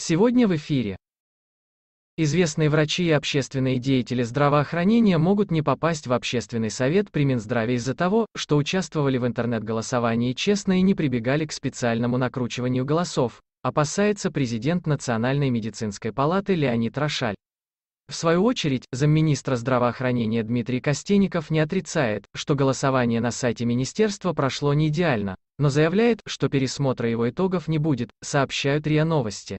Сегодня в эфире. Известные врачи и общественные деятели здравоохранения могут не попасть в общественный совет при Минздраве из-за того, что участвовали в интернет-голосовании честно и не прибегали к специальному накручиванию голосов, опасается президент Национальной медицинской палаты Леонид Рошаль. В свою очередь, замминистра здравоохранения Дмитрий Костенников не отрицает, что голосование на сайте министерства прошло не идеально, но заявляет, что пересмотра его итогов не будет, сообщают РИА Новости.